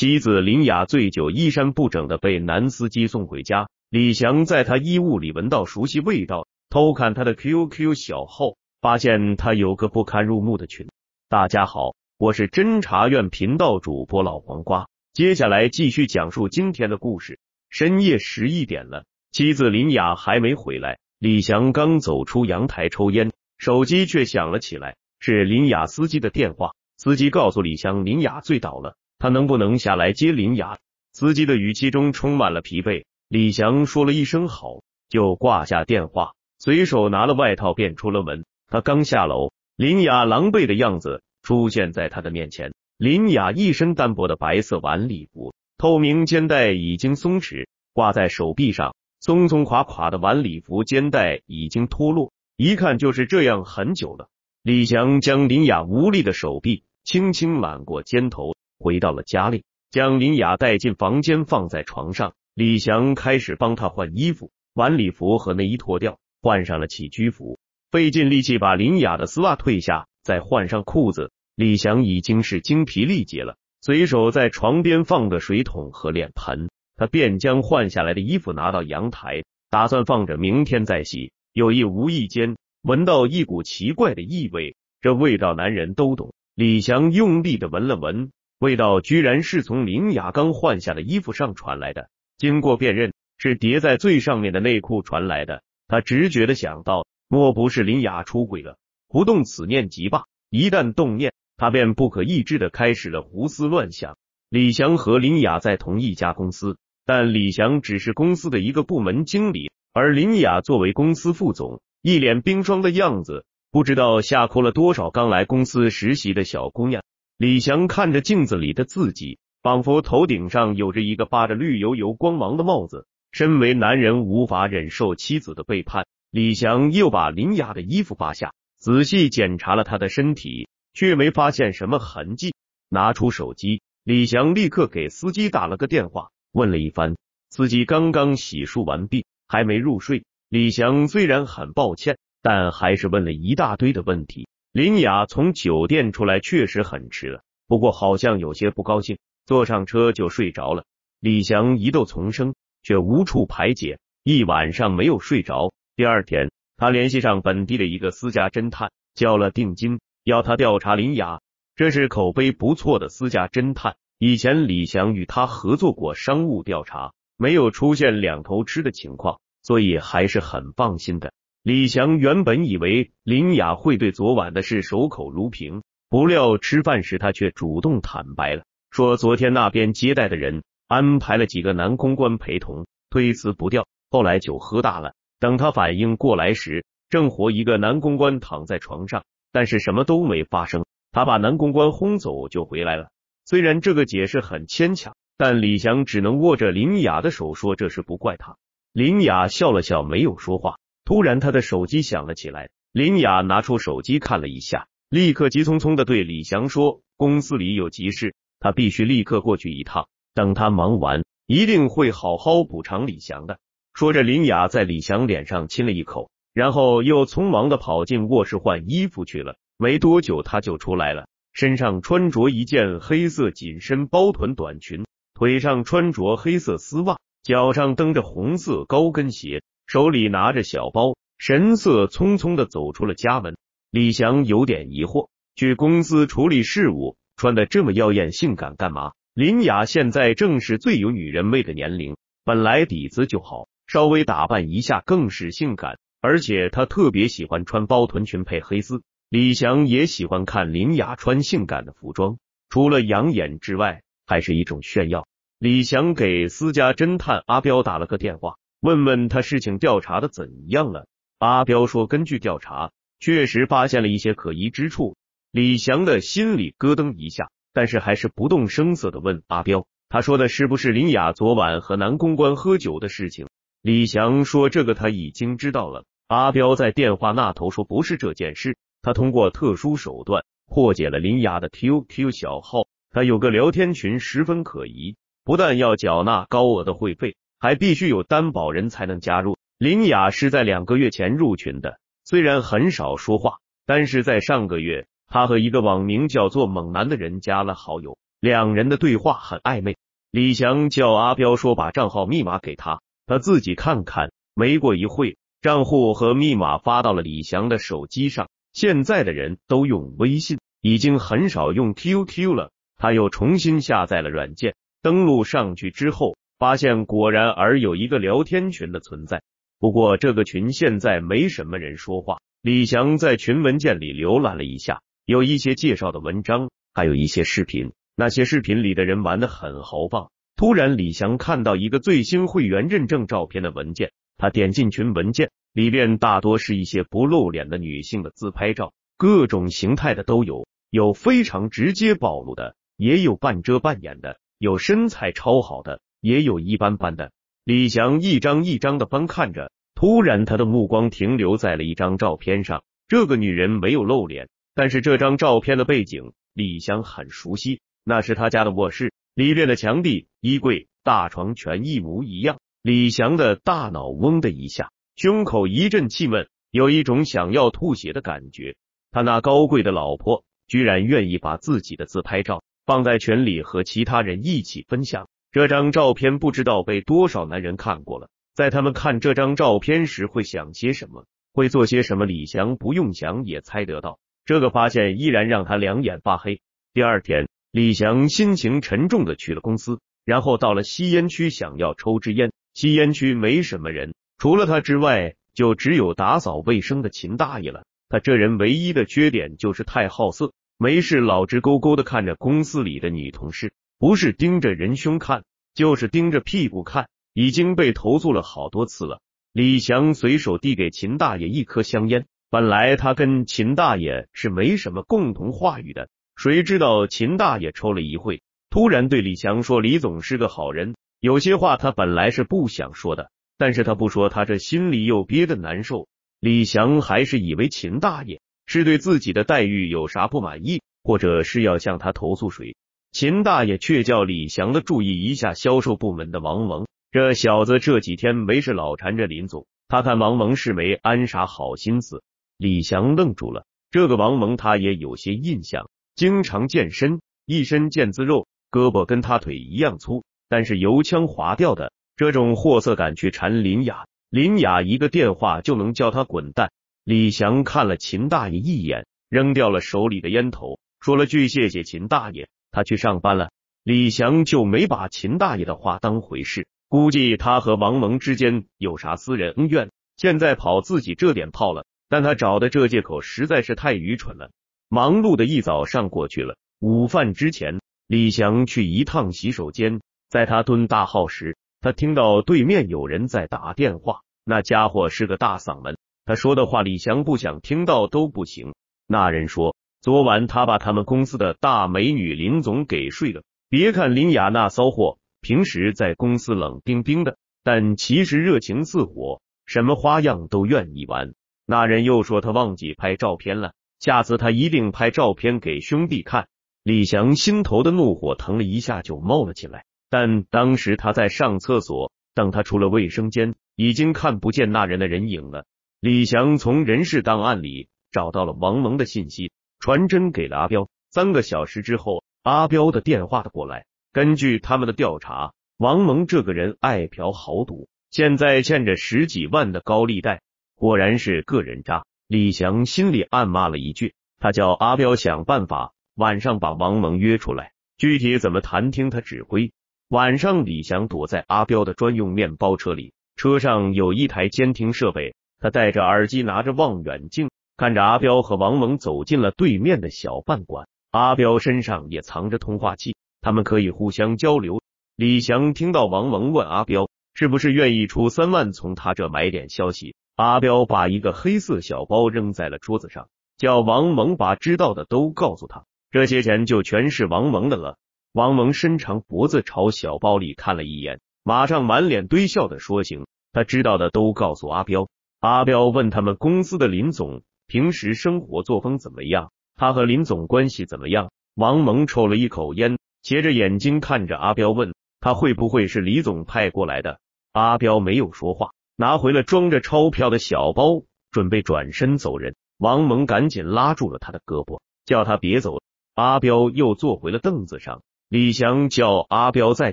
妻子林雅醉酒，衣衫不整的被男司机送回家。李翔在他衣物里闻到熟悉味道，偷看他的 QQ 小号，发现他有个不堪入目的群。大家好，我是侦查院频道主播老黄瓜，接下来继续讲述今天的故事。深夜十一点了，妻子林雅还没回来，李翔刚走出阳台抽烟，手机却响了起来，是林雅司机的电话。司机告诉李翔，林雅醉倒了。他能不能下来接林雅？司机的语气中充满了疲惫。李翔说了一声“好”，就挂下电话，随手拿了外套便出了门。他刚下楼，林雅狼狈的样子出现在他的面前。林雅一身单薄的白色晚礼服，透明肩带已经松弛，挂在手臂上，松松垮垮的晚礼服肩带已经脱落，一看就是这样很久了。李翔将林雅无力的手臂轻轻揽过肩头。回到了家里，将林雅带进房间，放在床上。李翔开始帮她换衣服，晚礼服和内衣脱掉，换上了起居服。费尽力气把林雅的丝袜褪下，再换上裤子。李翔已经是精疲力竭了，随手在床边放个水桶和脸盆，他便将换下来的衣服拿到阳台，打算放着明天再洗。有意无意间闻到一股奇怪的异味，这味道男人都懂。李翔用力的闻了闻。味道居然是从林雅刚换下的衣服上传来的，经过辨认是叠在最上面的内裤传来的。他直觉的想到，莫不是林雅出轨了？不动此念即罢，一旦动念，他便不可抑制的开始了胡思乱想。李翔和林雅在同一家公司，但李翔只是公司的一个部门经理，而林雅作为公司副总，一脸冰霜的样子，不知道吓哭了多少刚来公司实习的小姑娘。李翔看着镜子里的自己，仿佛头顶上有着一个发着绿油油光芒的帽子。身为男人，无法忍受妻子的背叛。李翔又把林雅的衣服扒下，仔细检查了她的身体，却没发现什么痕迹。拿出手机，李翔立刻给司机打了个电话，问了一番。司机刚刚洗漱完毕，还没入睡。李翔虽然很抱歉，但还是问了一大堆的问题。林雅从酒店出来确实很迟了，不过好像有些不高兴，坐上车就睡着了。李翔疑窦丛生，却无处排解，一晚上没有睡着。第二天，他联系上本地的一个私家侦探，交了定金，要他调查林雅。这是口碑不错的私家侦探，以前李翔与他合作过商务调查，没有出现两头吃的情况，所以还是很放心的。李翔原本以为林雅会对昨晚的事守口如瓶，不料吃饭时他却主动坦白了，说昨天那边接待的人安排了几个男公关陪同，推辞不掉，后来酒喝大了，等他反应过来时，正和一个男公关躺在床上，但是什么都没发生，他把男公关轰走就回来了。虽然这个解释很牵强，但李翔只能握着林雅的手说：“这事不怪他。”林雅笑了笑，没有说话。突然，他的手机响了起来。林雅拿出手机看了一下，立刻急匆匆的对李翔说：“公司里有急事，他必须立刻过去一趟。等他忙完，一定会好好补偿李翔的。”说着，林雅在李翔脸上亲了一口，然后又匆忙的跑进卧室换衣服去了。没多久，她就出来了，身上穿着一件黑色紧身包臀短裙，腿上穿着黑色丝袜，脚上蹬着红色高跟鞋。手里拿着小包，神色匆匆的走出了家门。李翔有点疑惑，去公司处理事务，穿的这么妖艳性感干嘛？林雅现在正是最有女人味的年龄，本来底子就好，稍微打扮一下更是性感。而且她特别喜欢穿包臀裙配黑丝。李翔也喜欢看林雅穿性感的服装，除了养眼之外，还是一种炫耀。李翔给私家侦探阿彪打了个电话。问问他事情调查的怎样了？阿彪说：“根据调查，确实发现了一些可疑之处。”李翔的心里咯噔一下，但是还是不动声色的问阿彪：“他说的是不是林雅昨晚和男公关喝酒的事情？”李翔说：“这个他已经知道了。”阿彪在电话那头说：“不是这件事，他通过特殊手段破解了林雅的 QQ 小号，他有个聊天群十分可疑，不但要缴纳高额的会费。”还必须有担保人才能加入。林雅是在两个月前入群的，虽然很少说话，但是在上个月，他和一个网名叫做“猛男”的人加了好友，两人的对话很暧昧。李翔叫阿彪说把账号密码给他，他自己看看。没过一会，账户和密码发到了李翔的手机上。现在的人都用微信，已经很少用 QQ 了。他又重新下载了软件，登录上去之后。发现果然，而有一个聊天群的存在。不过这个群现在没什么人说话。李翔在群文件里浏览了一下，有一些介绍的文章，还有一些视频。那些视频里的人玩的很豪放。突然，李翔看到一个最新会员认证照片的文件，他点进群文件，里面大多是一些不露脸的女性的自拍照，各种形态的都有，有非常直接暴露的，也有半遮半掩的，有身材超好的。也有一般般的。李翔一张一张的翻看着，突然，他的目光停留在了一张照片上。这个女人没有露脸，但是这张照片的背景，李翔很熟悉，那是他家的卧室，里面的墙壁、衣柜、大床全一模一样。李翔的大脑嗡的一下，胸口一阵气闷，有一种想要吐血的感觉。他那高贵的老婆，居然愿意把自己的自拍照放在群里和其他人一起分享。这张照片不知道被多少男人看过了，在他们看这张照片时会想些什么，会做些什么？李翔不用想也猜得到。这个发现依然让他两眼发黑。第二天，李翔心情沉重的去了公司，然后到了吸烟区想要抽支烟。吸烟区没什么人，除了他之外，就只有打扫卫生的秦大爷了。他这人唯一的缺点就是太好色，没事老直勾勾的看着公司里的女同事。不是盯着仁兄看，就是盯着屁股看，已经被投诉了好多次了。李翔随手递给秦大爷一颗香烟。本来他跟秦大爷是没什么共同话语的，谁知道秦大爷抽了一会，突然对李翔说：“李总是个好人，有些话他本来是不想说的，但是他不说，他这心里又憋得难受。”李翔还是以为秦大爷是对自己的待遇有啥不满意，或者是要向他投诉谁。秦大爷却叫李翔的注意一下销售部门的王蒙，这小子这几天没事老缠着林总。他看王蒙是没安啥好心思。李翔愣住了，这个王蒙他也有些印象，经常健身，一身腱子肉，胳膊跟他腿一样粗，但是油腔滑调的这种货色敢去缠林雅，林雅一个电话就能叫他滚蛋。李翔看了秦大爷一眼，扔掉了手里的烟头，说了句谢谢秦大爷。他去上班了，李翔就没把秦大爷的话当回事。估计他和王蒙之间有啥私人恩怨，现在跑自己这点炮了。但他找的这借口实在是太愚蠢了。忙碌的一早上过去了，午饭之前，李翔去一趟洗手间。在他蹲大号时，他听到对面有人在打电话。那家伙是个大嗓门，他说的话李翔不想听到都不行。那人说。昨晚他把他们公司的大美女林总给睡了。别看林雅那骚货平时在公司冷冰冰的，但其实热情似火，什么花样都愿意玩。那人又说他忘记拍照片了，下次他一定拍照片给兄弟看。李翔心头的怒火腾了一下就冒了起来，但当时他在上厕所，等他出了卫生间，已经看不见那人的人影了。李翔从人事档案里找到了王蒙的信息。传真给了阿彪。三个小时之后，阿彪的电话了过来。根据他们的调查，王蒙这个人爱嫖豪赌，现在欠着十几万的高利贷，果然是个人渣。李翔心里暗骂了一句。他叫阿彪想办法，晚上把王蒙约出来，具体怎么谈，听他指挥。晚上，李翔躲在阿彪的专用面包车里，车上有一台监听设备。他戴着耳机，拿着望远镜。看着阿彪和王蒙走进了对面的小饭馆，阿彪身上也藏着通话器，他们可以互相交流。李翔听到王蒙问阿彪是不是愿意出三万从他这买点消息，阿彪把一个黑色小包扔在了桌子上，叫王蒙把知道的都告诉他，这些钱就全是王蒙的了。王蒙伸长脖子朝小包里看了一眼，马上满脸堆笑的说：“行，他知道的都告诉阿彪。”阿彪问他们公司的林总。平时生活作风怎么样？他和林总关系怎么样？王蒙抽了一口烟，斜着眼睛看着阿彪，问他会不会是李总派过来的？阿彪没有说话，拿回了装着钞票的小包，准备转身走人。王蒙赶紧拉住了他的胳膊，叫他别走。阿彪又坐回了凳子上。李翔叫阿彪再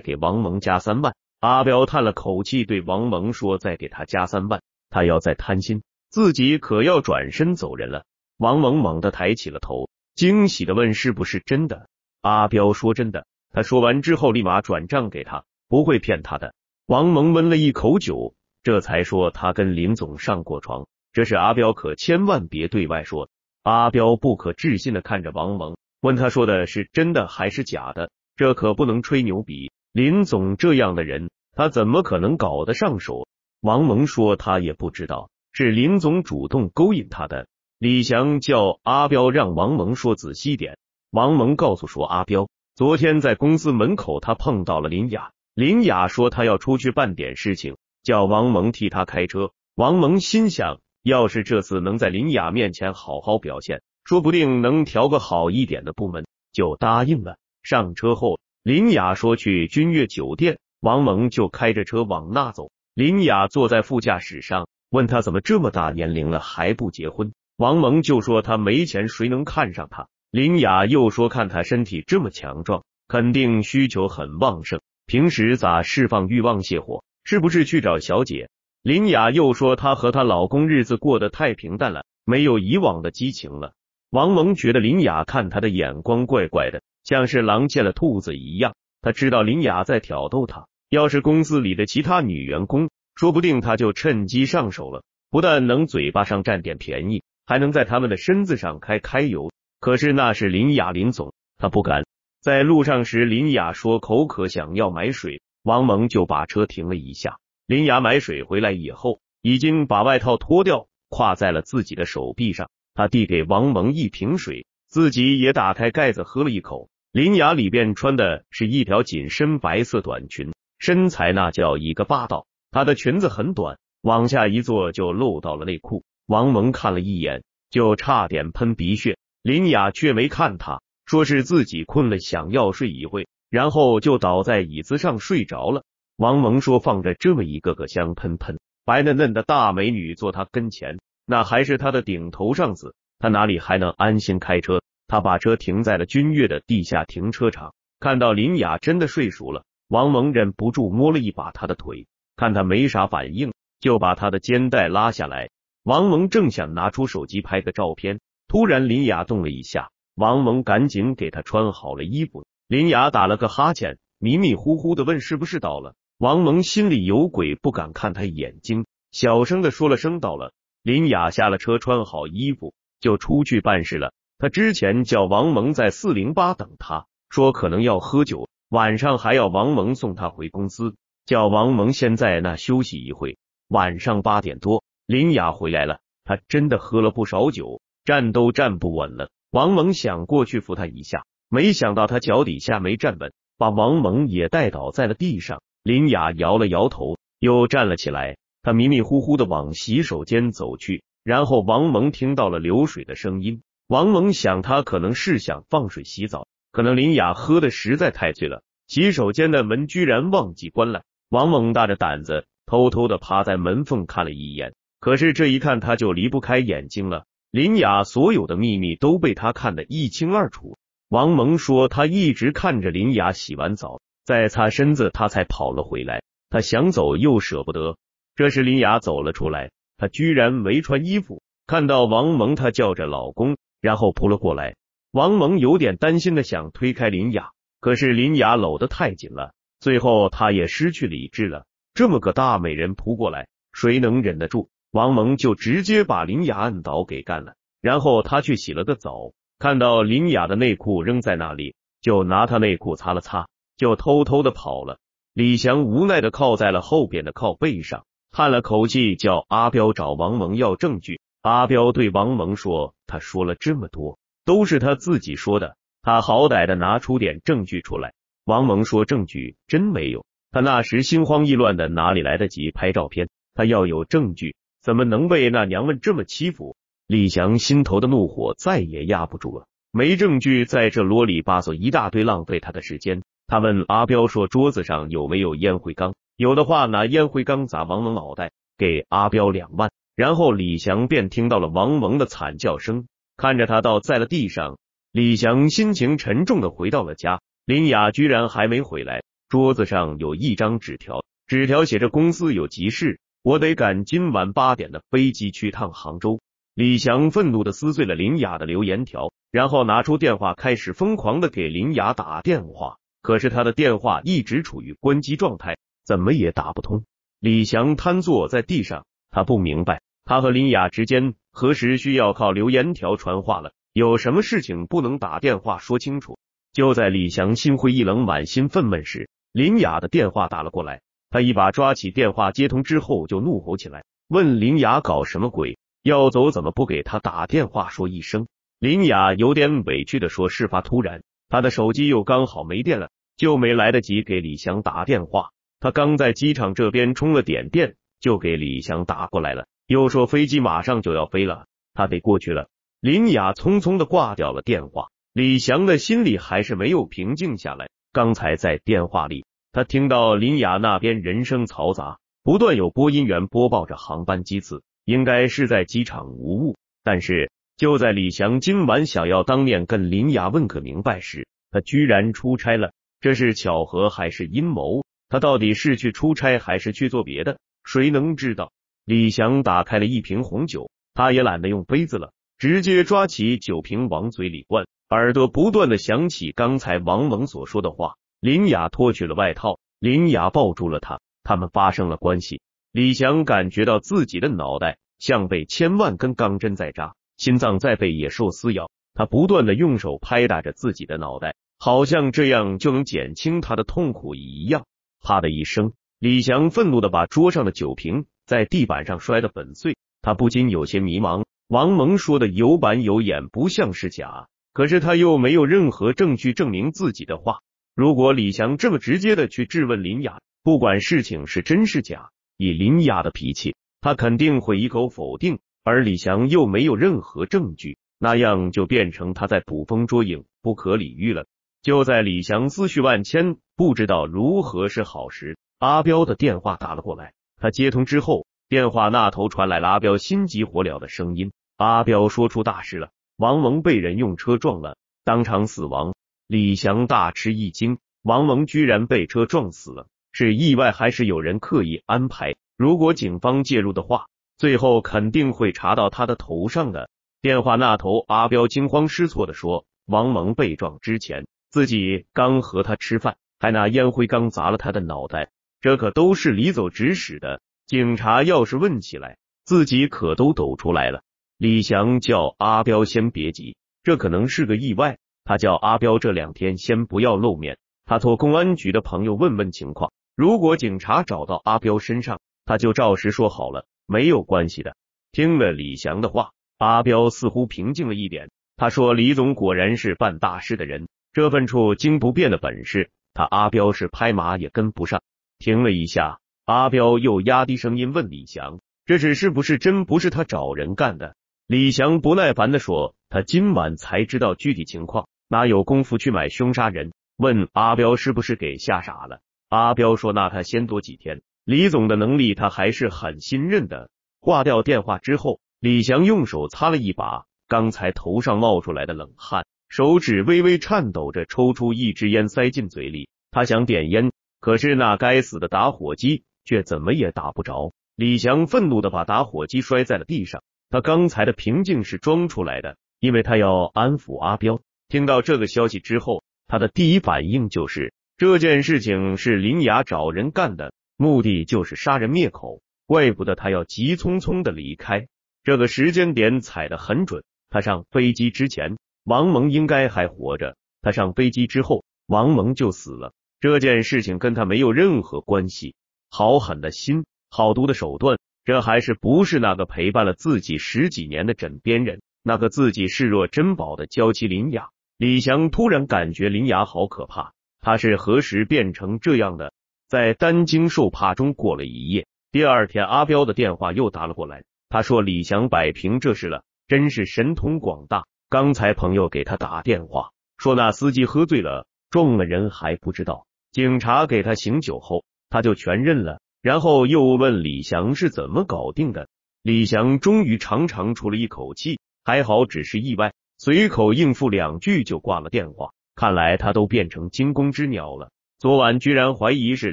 给王蒙加三万。阿彪叹了口气，对王蒙说：“再给他加三万，他要再贪心。”自己可要转身走人了。王萌猛地抬起了头，惊喜的问：“是不是真的？”阿彪说：“真的。”他说完之后立马转账给他，不会骗他的。王蒙温了一口酒，这才说：“他跟林总上过床，这是阿彪可千万别对外说。”阿彪不可置信的看着王蒙，问他说的是真的还是假的？这可不能吹牛逼。林总这样的人，他怎么可能搞得上手？王蒙说：“他也不知道。”是林总主动勾引他的。李翔叫阿彪让王蒙说仔细点。王蒙告诉说阿彪，昨天在公司门口他碰到了林雅，林雅说他要出去办点事情，叫王蒙替他开车。王蒙心想，要是这次能在林雅面前好好表现，说不定能调个好一点的部门，就答应了。上车后，林雅说去君悦酒店，王蒙就开着车往那走。林雅坐在副驾驶上。问他怎么这么大年龄了还不结婚？王蒙就说他没钱，谁能看上他？林雅又说看他身体这么强壮，肯定需求很旺盛，平时咋释放欲望泻火？是不是去找小姐？林雅又说她和她老公日子过得太平淡了，没有以往的激情了。王蒙觉得林雅看他的眼光怪怪的，像是狼见了兔子一样。他知道林雅在挑逗他，要是公司里的其他女员工。说不定他就趁机上手了，不但能嘴巴上占点便宜，还能在他们的身子上开开油。可是那是林雅林总，他不敢。在路上时，林雅说口渴，想要买水，王蒙就把车停了一下。林雅买水回来以后，已经把外套脱掉，挎在了自己的手臂上。他递给王蒙一瓶水，自己也打开盖子喝了一口。林雅里边穿的是一条紧身白色短裙，身材那叫一个霸道。她的裙子很短，往下一坐就露到了内裤。王蒙看了一眼，就差点喷鼻血。林雅却没看她，说是自己困了，想要睡一会，然后就倒在椅子上睡着了。王蒙说：“放着这么一个个香喷喷、白嫩嫩的大美女坐他跟前，那还是他的顶头上司，他哪里还能安心开车？”他把车停在了君越的地下停车场，看到林雅真的睡熟了，王蒙忍不住摸了一把她的腿。看他没啥反应，就把他的肩带拉下来。王蒙正想拿出手机拍个照片，突然林雅动了一下，王蒙赶紧给他穿好了衣服。林雅打了个哈欠，迷迷糊糊的问：“是不是到了？”王蒙心里有鬼，不敢看他眼睛，小声的说了声“到了”。林雅下了车，穿好衣服就出去办事了。他之前叫王蒙在四零八等他，说可能要喝酒，晚上还要王蒙送他回公司。叫王蒙先在那休息一会。晚上八点多，林雅回来了，她真的喝了不少酒，站都站不稳了。王蒙想过去扶她一下，没想到她脚底下没站稳，把王蒙也带倒在了地上。林雅摇了摇头，又站了起来，她迷迷糊糊的往洗手间走去。然后王蒙听到了流水的声音，王蒙想，她可能是想放水洗澡，可能林雅喝的实在太醉了，洗手间的门居然忘记关了。王蒙大着胆子偷偷的趴在门缝看了一眼，可是这一看他就离不开眼睛了。林雅所有的秘密都被他看得一清二楚。王蒙说，他一直看着林雅洗完澡再擦身子，他才跑了回来。他想走又舍不得。这时林雅走了出来，她居然没穿衣服。看到王蒙，她叫着老公，然后扑了过来。王蒙有点担心的想推开林雅，可是林雅搂得太紧了。最后，他也失去理智了。这么个大美人扑过来，谁能忍得住？王蒙就直接把林雅按倒给干了。然后他去洗了个澡，看到林雅的内裤扔在那里，就拿他内裤擦了擦，就偷偷的跑了。李翔无奈的靠在了后边的靠背上，叹了口气，叫阿彪找王蒙要证据。阿彪对王蒙说：“他说了这么多，都是他自己说的，他好歹的拿出点证据出来。”王蒙说：“证据真没有，他那时心慌意乱的，哪里来得及拍照片？他要有证据，怎么能被那娘们这么欺负？”李翔心头的怒火再也压不住了。没证据，在这啰里吧嗦一大堆，浪费他的时间。他问阿彪说：“桌子上有没有烟灰缸？有的话，拿烟灰缸砸王蒙脑袋，给阿彪两万。”然后李翔便听到了王蒙的惨叫声，看着他倒在了地上，李翔心情沉重的回到了家。林雅居然还没回来，桌子上有一张纸条，纸条写着公司有急事，我得赶今晚八点的飞机去趟杭州。李翔愤怒的撕碎了林雅的留言条，然后拿出电话开始疯狂的给林雅打电话，可是他的电话一直处于关机状态，怎么也打不通。李翔瘫坐在地上，他不明白，他和林雅之间何时需要靠留言条传话了？有什么事情不能打电话说清楚？就在李翔心灰意冷、满心愤懑时，林雅的电话打了过来。他一把抓起电话，接通之后就怒吼起来，问林雅搞什么鬼？要走怎么不给他打电话说一声？林雅有点委屈的说：“事发突然，他的手机又刚好没电了，就没来得及给李翔打电话。他刚在机场这边充了点电，就给李翔打过来了。又说飞机马上就要飞了，他得过去了。”林雅匆匆的挂掉了电话。李翔的心里还是没有平静下来。刚才在电话里，他听到林雅那边人声嘈杂，不断有播音员播报着航班机次，应该是在机场无误。但是，就在李翔今晚想要当面跟林雅问个明白时，他居然出差了。这是巧合还是阴谋？他到底是去出差还是去做别的？谁能知道？李翔打开了一瓶红酒，他也懒得用杯子了，直接抓起酒瓶往嘴里灌。耳朵不断的想起刚才王蒙所说的话，林雅脱去了外套，林雅抱住了他，他们发生了关系。李翔感觉到自己的脑袋像被千万根钢针在扎，心脏在被野兽撕咬，他不断的用手拍打着自己的脑袋，好像这样就能减轻他的痛苦一样。啪的一声，李翔愤怒的把桌上的酒瓶在地板上摔得粉碎。他不禁有些迷茫，王蒙说的有板有眼，不像是假。可是他又没有任何证据证明自己的话。如果李翔这么直接的去质问林雅，不管事情是真是假，以林雅的脾气，他肯定会一口否定。而李翔又没有任何证据，那样就变成他在捕风捉影，不可理喻了。就在李翔思绪万千，不知道如何是好时，阿彪的电话打了过来。他接通之后，电话那头传来了阿彪心急火燎的声音：“阿彪，说出大事了！”王蒙被人用车撞了，当场死亡。李翔大吃一惊，王蒙居然被车撞死了，是意外还是有人刻意安排？如果警方介入的话，最后肯定会查到他的头上的。电话那头，阿彪惊慌失措的说：“王蒙被撞之前，自己刚和他吃饭，还拿烟灰缸砸了他的脑袋，这可都是李走指使的。警察要是问起来，自己可都抖出来了。”李翔叫阿彪先别急，这可能是个意外。他叫阿彪这两天先不要露面，他托公安局的朋友问问情况。如果警察找到阿彪身上，他就照实说好了，没有关系的。听了李翔的话，阿彪似乎平静了一点。他说：“李总果然是办大事的人，这份处惊不变的本事，他阿彪是拍马也跟不上。”停了一下，阿彪又压低声音问李翔：“这事是不是真不是他找人干的？”李翔不耐烦的说：“他今晚才知道具体情况，哪有功夫去买凶杀人？”问阿彪是不是给吓傻了？阿彪说：“那他先躲几天。李总的能力他还是很信任的。”挂掉电话之后，李翔用手擦了一把刚才头上冒出来的冷汗，手指微微颤抖着抽出一支烟塞进嘴里。他想点烟，可是那该死的打火机却怎么也打不着。李翔愤怒的把打火机摔在了地上。他刚才的平静是装出来的，因为他要安抚阿彪。听到这个消息之后，他的第一反应就是这件事情是林雅找人干的，目的就是杀人灭口。怪不得他要急匆匆的离开，这个时间点踩得很准。他上飞机之前，王蒙应该还活着；他上飞机之后，王蒙就死了。这件事情跟他没有任何关系。好狠的心，好毒的手段。这还是不是那个陪伴了自己十几年的枕边人，那个自己视若珍宝的娇妻林雅？李翔突然感觉林雅好可怕，她是何时变成这样的？在担惊受怕中过了一夜。第二天，阿彪的电话又打了过来，他说李翔摆平这事了，真是神通广大。刚才朋友给他打电话，说那司机喝醉了，撞了人还不知道，警察给他醒酒后，他就全认了。然后又问李翔是怎么搞定的。李翔终于长长出了一口气，还好只是意外，随口应付两句就挂了电话。看来他都变成惊弓之鸟了。昨晚居然怀疑是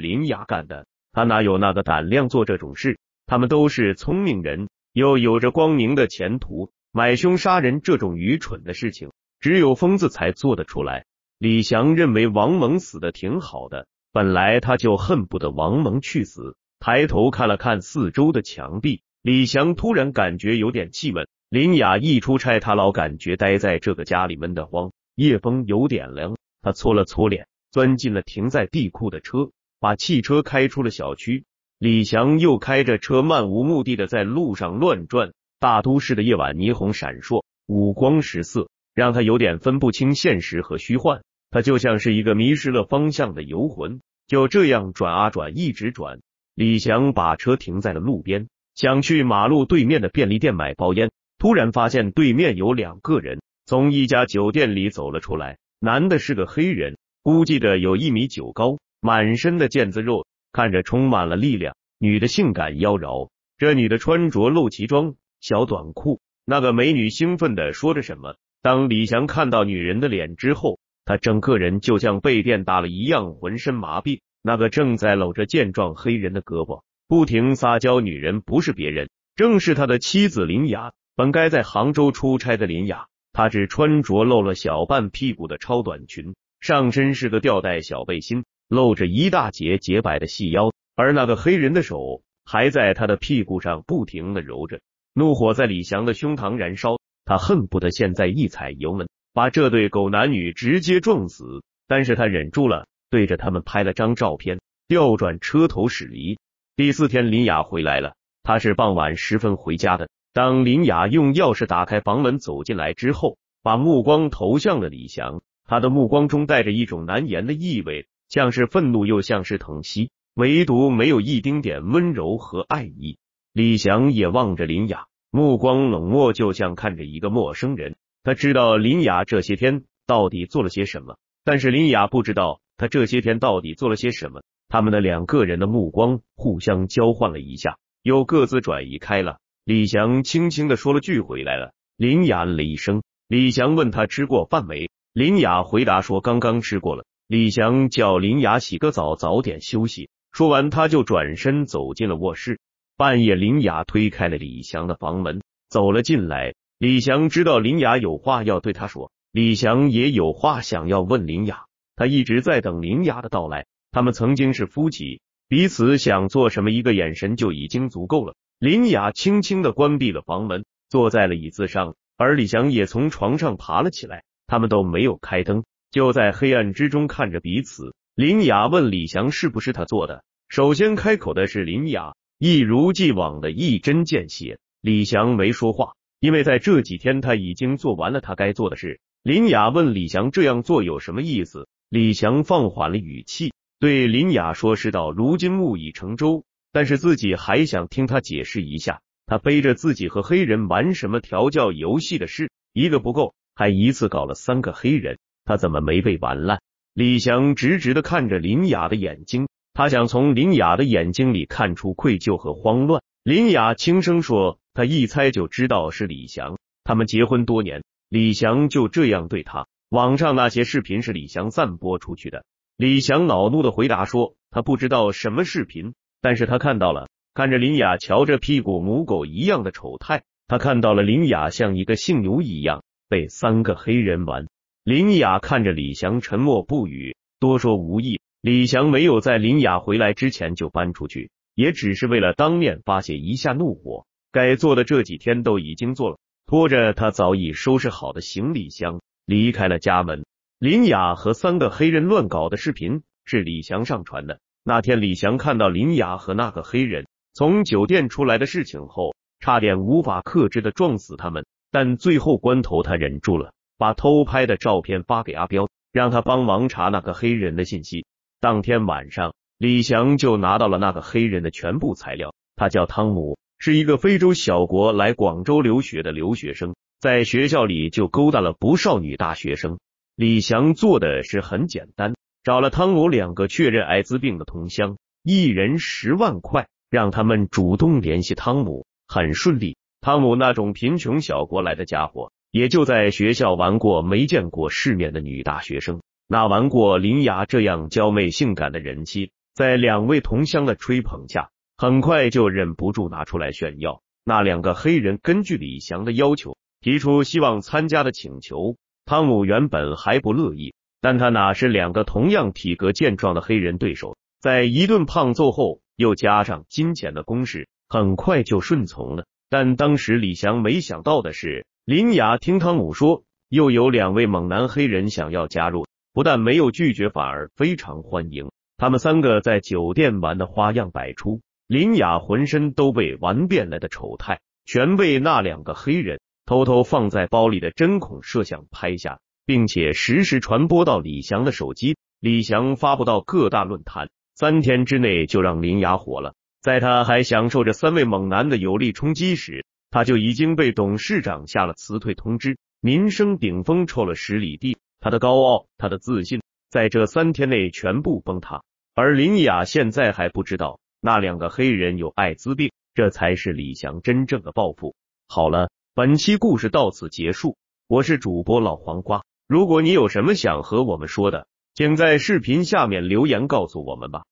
林雅干的，他哪有那个胆量做这种事？他们都是聪明人，又有着光明的前途，买凶杀人这种愚蠢的事情，只有疯子才做得出来。李翔认为王蒙死的挺好的，本来他就恨不得王蒙去死。抬头看了看四周的墙壁，李翔突然感觉有点气闷。林雅一出差，他老感觉待在这个家里闷得慌。夜风有点凉，他搓了搓脸，钻进了停在地库的车，把汽车开出了小区。李翔又开着车漫无目的的在路上乱转。大都市的夜晚，霓虹闪烁，五光十色，让他有点分不清现实和虚幻。他就像是一个迷失了方向的游魂，就这样转啊转，一直转。李翔把车停在了路边，想去马路对面的便利店买包烟，突然发现对面有两个人从一家酒店里走了出来。男的是个黑人，估计着有一米九高，满身的腱子肉，看着充满了力量。女的性感妖娆，这女的穿着露脐装、小短裤。那个美女兴奋的说着什么。当李翔看到女人的脸之后，他整个人就像被电打了一样，浑身麻痹。那个正在搂着健壮黑人的胳膊，不停撒娇女人不是别人，正是他的妻子林雅。本该在杭州出差的林雅，她只穿着露了小半屁股的超短裙，上身是个吊带小背心，露着一大截洁白的细腰。而那个黑人的手还在他的屁股上不停的揉着。怒火在李翔的胸膛燃烧，他恨不得现在一踩油门，把这对狗男女直接撞死，但是他忍住了。对着他们拍了张照片，调转车头驶离。第四天，林雅回来了，她是傍晚时分回家的。当林雅用钥匙打开房门走进来之后，把目光投向了李翔，他的目光中带着一种难言的意味，像是愤怒，又像是疼惜，唯独没有一丁点温柔和爱意。李翔也望着林雅，目光冷漠，就像看着一个陌生人。他知道林雅这些天到底做了些什么，但是林雅不知道。他这些天到底做了些什么？他们的两个人的目光互相交换了一下，又各自转移开了。李翔轻轻的说了句：“回来了。”林雅嗯了一声。李翔问他吃过饭没？林雅回答说：“刚刚吃过了。”李翔叫林雅洗个澡，早点休息。说完，他就转身走进了卧室。半夜，林雅推开了李翔的房门，走了进来。李翔知道林雅有话要对他说，李翔也有话想要问林雅。他一直在等林雅的到来。他们曾经是夫妻，彼此想做什么，一个眼神就已经足够了。林雅轻轻的关闭了房门，坐在了椅子上，而李翔也从床上爬了起来。他们都没有开灯，就在黑暗之中看着彼此。林雅问李翔：“是不是他做的？”首先开口的是林雅，一如既往的一针见血。李翔没说话，因为在这几天他已经做完了他该做的事。林雅问李翔：“这样做有什么意思？”李翔放缓了语气，对林雅说：“是到如今木已成舟，但是自己还想听他解释一下，他背着自己和黑人玩什么调教游戏的事，一个不够，还一次搞了三个黑人，他怎么没被玩烂？”李翔直直的看着林雅的眼睛，他想从林雅的眼睛里看出愧疚和慌乱。林雅轻声说：“他一猜就知道是李翔，他们结婚多年，李翔就这样对他。”网上那些视频是李翔散播出去的。李翔恼怒的回答说：“他不知道什么视频，但是他看到了。看着林雅瞧着屁股母狗一样的丑态，他看到了林雅像一个性奴一样被三个黑人玩。”林雅看着李翔，沉默不语，多说无益。李翔没有在林雅回来之前就搬出去，也只是为了当面发泄一下怒火。该做的这几天都已经做了，拖着他早已收拾好的行李箱。离开了家门，林雅和三个黑人乱搞的视频是李翔上传的。那天，李翔看到林雅和那个黑人从酒店出来的事情后，差点无法克制的撞死他们，但最后关头他忍住了，把偷拍的照片发给阿彪，让他帮忙查那个黑人的信息。当天晚上，李翔就拿到了那个黑人的全部材料。他叫汤姆，是一个非洲小国来广州留学的留学生。在学校里就勾搭了不少女大学生。李翔做的是很简单，找了汤姆两个确认艾滋病的同乡，一人十万块，让他们主动联系汤姆。很顺利，汤姆那种贫穷小国来的家伙，也就在学校玩过没见过世面的女大学生，哪玩过林雅这样娇媚性感的人妻？在两位同乡的吹捧下，很快就忍不住拿出来炫耀。那两个黑人根据李翔的要求。提出希望参加的请求，汤姆原本还不乐意，但他哪是两个同样体格健壮的黑人对手？在一顿胖揍后，又加上金钱的攻势，很快就顺从了。但当时李翔没想到的是，林雅听汤姆说又有两位猛男黑人想要加入，不但没有拒绝，反而非常欢迎。他们三个在酒店玩的花样百出，林雅浑身都被玩遍了的丑态，全被那两个黑人。偷偷放在包里的针孔摄像拍下，并且实时传播到李翔的手机。李翔发布到各大论坛，三天之内就让林雅火了。在他还享受着三位猛男的有力冲击时，他就已经被董事长下了辞退通知。名声顶峰臭了十里地，他的高傲，他的自信，在这三天内全部崩塌。而林雅现在还不知道那两个黑人有艾滋病，这才是李翔真正的报复。好了。本期故事到此结束，我是主播老黄瓜。如果你有什么想和我们说的，请在视频下面留言告诉我们吧。